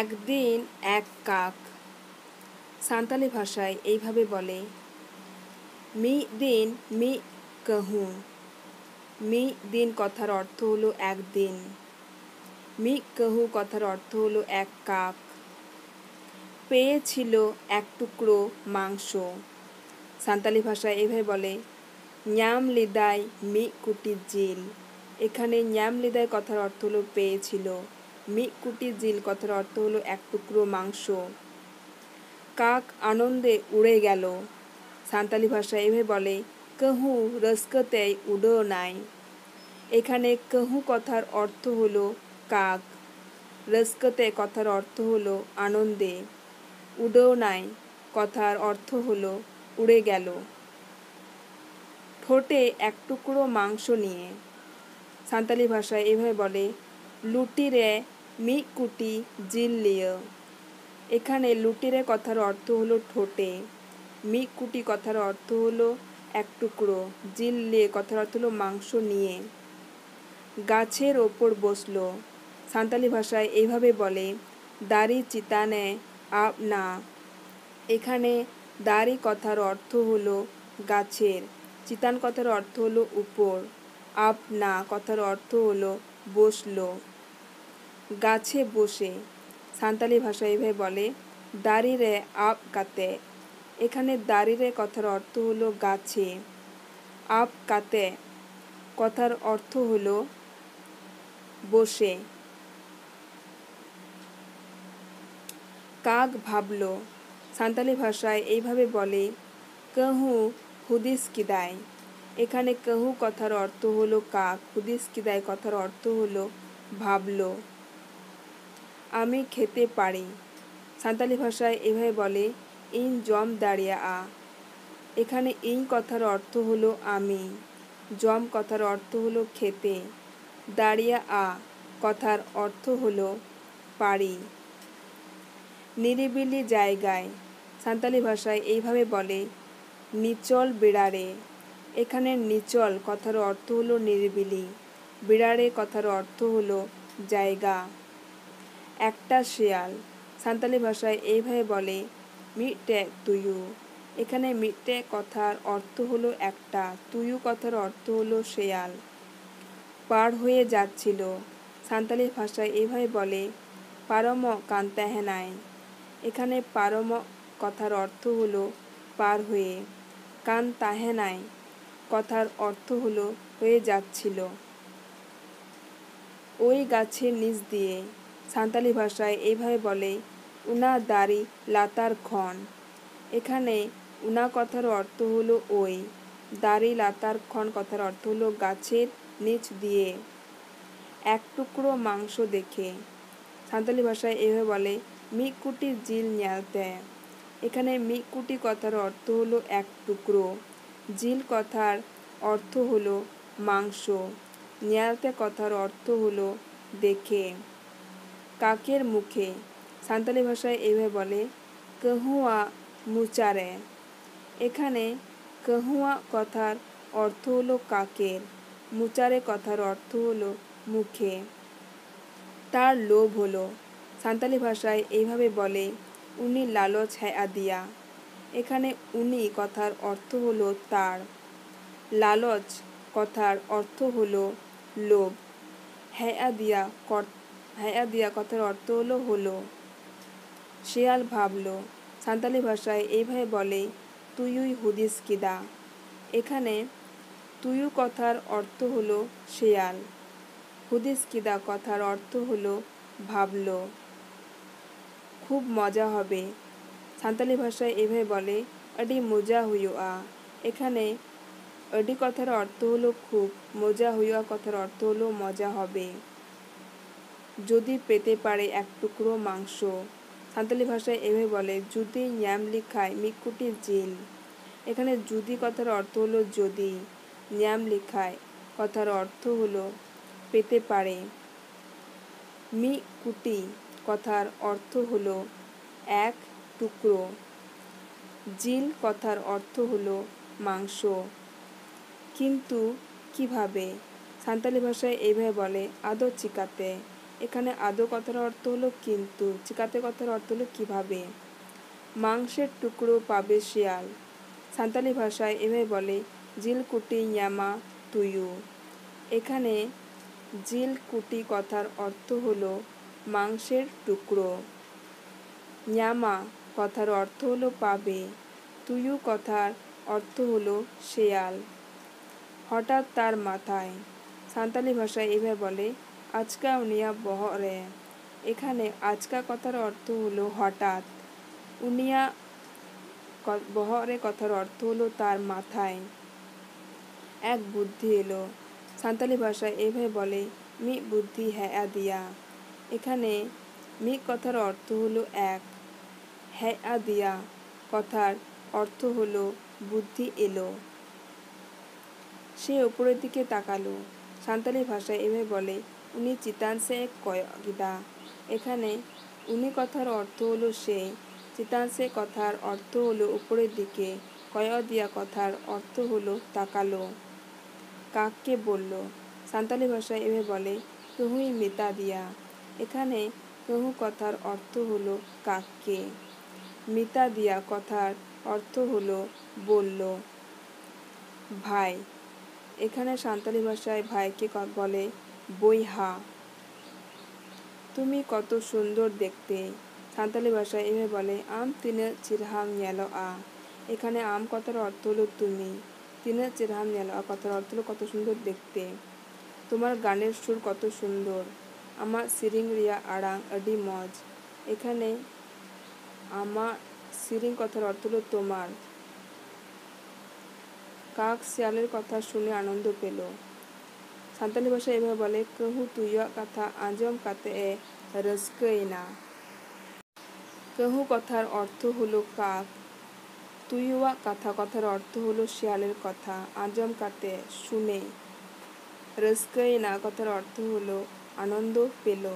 একদিন এক কাক সাঁতালি ভাষায় এইভাবে বলে মি দিন মি কাহু মি দিন কথার অর্থ হলো একদিন মি কাহু কথার অর্থ হলো এক কাক পেয়েছিল এক টুকরো মাংস সাঁতালি ভাষায় এভাবে বলে ন্যাম লিদায় মি কুটির জিল এখানে ন্যাম লিদায় কথার অর্থ হলো পেয়েছিল মিকুটি জিল কথার অর্থ হলো এক টুকরো মাংস কাক আনন্দে উড়ে গেল সাঁতালি ভাষায় এভাবে বলে কহু রসকতে উড়ো নাই এখানে কহু কথার অর্থ হলো কাক রসকতে কথার অর্থ হলো আনন্দে উডো নাই কথার অর্থ হলো উড়ে গেল ঠোঁটে এক টুকরো মাংস নিয়ে সাঁতালি ভাষায় এভাবে বলে লুটিরে মিক কুটি ᱡᱤᱞ এখানে লুটিরে কথার অর্থ হলো ঠোঁটে মিক কুটি কথার অর্থ হলো এক টুকরো জিল লিয়ে কথার অর্থ হলো মাংস নিয়ে গাছের ওপর বসলো সাঁতালি ভাষায় এইভাবে বলে দাড়ি চিতানে আপ না এখানে দাড়ি কথার অর্থ হলো গাছের চিতান কথার অর্থ হলো উপর আপ না কথার অর্থ হলো বসলো গাছে বসে সাঁওতালি ভাষায় এভাবে বলে দাঁড়িরে আপ কাতে এখানে রে কথার অর্থ হলো গাছে আপ কাতে কথার অর্থ হলো বসে কাক ভাবল সাঁওতালি ভাষায় এইভাবে বলে কহু হুদিস কিদায় এখানে কহু কথার অর্থ হলো কাক হুদিস কিদায় কথার অর্থ হলো ভাবলো আমি খেতে পারি সাঁতালি ভাষায় এভাবে বলে ইন জম দাঁড়িয়া আ এখানে ইন কথার অর্থ হলো আমি জম কথার অর্থ হলো খেতে দাঁড়িয়া আ কথার অর্থ হলো পারি নিরিবিলি জায়গায় সাঁতালি ভাষায় এইভাবে বলে নিচল বিড়ারে এখানে নিচল কথার অর্থ হলো নিরিবিলি বিড়ারে কথার অর্থ হলো জায়গা একটা শিয়াল সান্তালি ভাষায় এইভাবে বলে মিটে তুইয়ু এখানে মিটে কথার অর্থ হলো একটা তুইয়ু কথার অর্থ হলো শেয়াল পার হয়ে যাচ্ছিল সান্তালি ভাষায় এইভাবে বলে পারম কান্তাহেনায় এখানে পারম কথার অর্থ হলো পার হয়ে কান নাই কথার অর্থ হলো হয়ে যাচ্ছিল ওই গাছের নিচ দিয়ে সাঁওতালি ভাষায় এইভাবে বলে উনা দাড়ি লাতার ক্ষণ এখানে উনা কথার অর্থ হলো ওই দাড়ি লাতার ক্ষণ কথার অর্থ হলো গাছের নিচ দিয়ে এক টুকরো মাংস দেখে সাঁওতালি ভাষায় এভাবে বলে মিকুটি জিল নেয়াতে এখানে মিকুটি কথার অর্থ হলো এক টুকরো জিল কথার অর্থ হলো মাংস ন্যালতে কথার অর্থ হলো দেখে কাকের মুখে সাঁওতালি ভাষায় এইভাবে বলে কহুয়া মুচারে এখানে কহুয়া কথার অর্থ হলো কাকের মুচারে কথার অর্থ হলো মুখে তার লোভ হলো সাঁওতালি ভাষায় এইভাবে বলে উনি লালচ হ্যাঁ দিয়া এখানে উনি কথার অর্থ হলো তার লালচ কথার অর্থ হলো লোভ হ্যাঁ দিয়া কর্তা ভায়া হ্যাঁ, দিয়া কথার অর্থ হলো হলো শেয়াল ভাবল সান্তালি ভাষায় এইভাবে বলে তুইই হুদিস কিদা এখানে তুইউ কথার অর্থ হলো শেয়াল হুদিস কিদা কথার অর্থ হলো ভাবল খুব মজা হবে সান্তালি ভাষায় এভাবে বলে অডি মজা হইয়া এখানে আডি কথার অর্থ হলো খুব মজা হইয়া কথার অর্থ হলো মজা হবে যদি পেতে পারে এক টুকরো মাংস সাঁতালি ভাষায় এভাবে বলে যদি ন্যামলি খায় মিকুটি জিন এখানে যদি কথার অর্থ হলো যদি ন্যাম লেখায় কথার অর্থ হলো পেতে পারে মি কুটি কথার অর্থ হলো এক টুকরো জিল কথার অর্থ হলো মাংস কিন্তু কিভাবে সাঁতালি ভাষায় এইভাবে বলে আদর চিকাতে এখানে আদৌ কথার অর্থ হলো কিন্তু চিকাতে কথার অর্থ হলো কীভাবে মাংসের টুকরো পাবে শিয়াল সাঁতালি ভাষায় এমএ বলে জিলকুটি ইয়ামা তুয়ু এখানে জিল কুটি কথার অর্থ হলো মাংসের টুকরো ইয়ামা কথার অর্থ হলো পাবে তুয়ু কথার অর্থ হলো শেয়াল হঠাৎ তার মাথায় সাঁতালি ভাষায় এভাবে বলে আজকা উনিয়া বহ রে এখানে আজকা কথার অর্থ হলো হঠাৎ উনিয়া বহরে কথার অর্থ হলো তার মাথায় এক বুদ্ধি এলো সাঁতালি ভাষায় এভাবে বলে মি বুদ্ধি হ্যাঁ দিয়া এখানে মি কথার অর্থ হলো এক হ্যাঁ দিয়া কথার অর্থ হলো বুদ্ধি এলো সে উপরের দিকে তাকালো সাঁতালি ভাষায় এভাবে বলে উনি চিতাংশে কয়গিদা এখানে উনি কথার অর্থ হলো সে চিতাংশে কথার অর্থ হলো উপরের দিকে কয় দিয়া কথার অর্থ হলো তাকালো কাককে বলল সান্তালি ভাষায় এভাবে বলে তহুই মিতা দিয়া এখানে তহু কথার অর্থ হলো কাককে মিতা দিয়া কথার অর্থ হলো বলল ভাই এখানে সান্তালি ভাষায় ভাইকে বলে বইহা তুমি কত সুন্দর দেখতে সাঁতালি ভাষায় এভাবে বলে আম তিনে চিরহাম নেল আ এখানে আম কথার অর্থ হলো তুমি তিনে চিরহাম নেল আ কথার অর্থ হলো কত সুন্দর দেখতে তোমার গানের সুর কত সুন্দর আমার সিরিং রিয়া আড়াং আডি মজ এখানে আমার সিরিং কথার অর্থ হলো তোমার কাক শিয়ালের কথা শুনে আনন্দ পেল ᱥᱟᱱᱛᱟᱞᱤ ᱵᱷᱟᱥᱟ ᱮᱵᱷᱟᱵᱮ ᱵᱚᱞᱮ ᱠᱟᱹᱦᱩ ᱛᱩᱭᱩᱣᱟᱜ ᱠᱟᱛᱷᱟ ᱟᱸᱡᱚᱢ ᱠᱟᱛᱮᱫ ᱮ ᱨᱟᱹᱥᱠᱟᱹᱭᱮᱱᱟ কাহু কথার অর্থ হলো কাক তুইওয়া কথা কথার অর্থ হলো শিয়ালের কথা আজম কাতে শুনে রসকাইনা কথার অর্থ হলো আনন্দ পেল